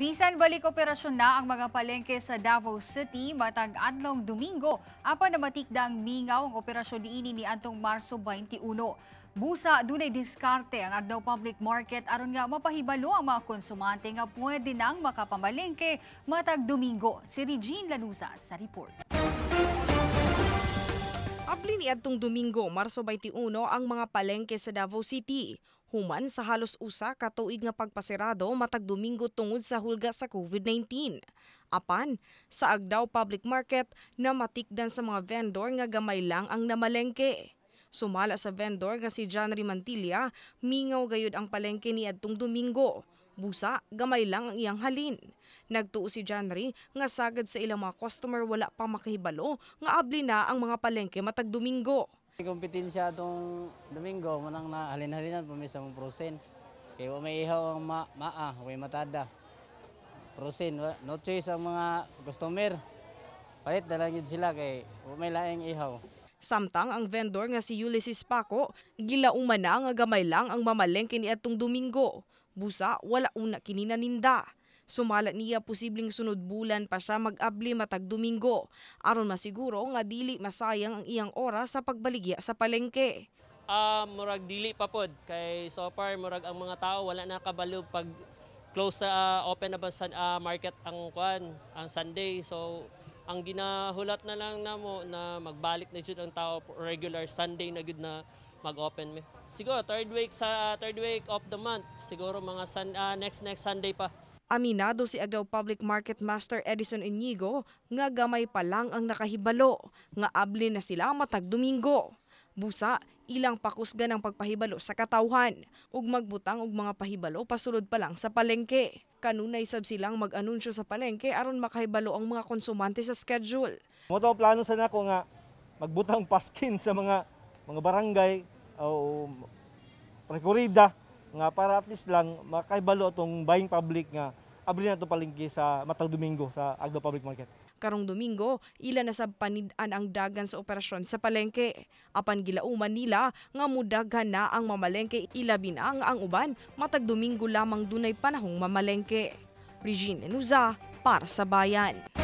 Bisan balik operasyon na ang mga palengke sa Davao City matag adlong Domingo apan namatikda ang mingaw ang operasyon diini ni antong Marso 21. Busa dunay diskarte ang adlaw public market aron nga mapahibalo ang mga konsumante nga pwede nang makapamalengke matag Domingo. Si Regine Lanusa sa report. Abli ni Adtong Domingo, Marso 21, ang mga palengke sa Davao City. Human sa halos usa ka tuig nga pagpasirado matag Domingo tungod sa hulga sa COVID-19. Apan, sa Agdao Public Market, namatikdan sa mga vendor nga gamay lang ang namalengke. Sumala sa vendor nga si John Rimantilla, mingaw gayud ang palengke ni Adtong Domingo Busa, gamay lang ang iyang halin. Nagtuo si Janry nga sagad sa ilang mga customer wala pa makahibalo nga abli na ang mga palengke matag Domingo. Kompetensya atong Domingo, manang na halin-halinan pa may samong prosen. Kaya may ihaw ang ma maa, may matada. Prosen, no choice ang mga customer. Palit na lang yun sila kay may laing ihaw. Samtang ang vendor nga si Ulysses Paco, gilauman na nga gamay lang ang mamalengke ni atong Domingo. Busa, wala una kininaninda. Sumala niya posibleng sunod bulan pa siya mag-abli matag Domingo. Aron masiguro nga dili masayang ang iyang oras sa pagbaligya sa palengke. Uh, murag dili pa pod kay so far murag ang mga tao wala na kabalo pag close sa uh, open na uh, market ang kwan ang Sunday so ang ginahulat na lang na mo na magbalik na jud ang tao regular Sunday na gud na mag-open me. Siguro third week sa third week of the month, siguro mga sun, uh, next next Sunday pa. Aminado si Agdaw Public Market Master Edison Inigo nga gamay pa lang ang nakahibalo, nga abli na sila matag Domingo. Busa, ilang pakusgan ang pagpahibalo sa katawhan, ug magbutang og mga pahibalo pasulod pa lang sa palengke. Kanunay sab silang mag-anunsyo sa palengke aron makahibalo ang mga konsumante sa schedule. Mo plano sana nako nga magbutang paskin sa mga mga barangay o rekurida nga para at least lang makaibalo atong buying public nga abri na to palingki sa matag Domingo sa Agdo Public Market. Karong Domingo, ila na sab panidan ang dagan sa operasyon sa palengke. Apan gilauman nila nga mudaghan na ang mamalengke ilabin ang, ang uban matag Domingo lamang dunay panahong mamalengke. Regine Enuza para sa bayan.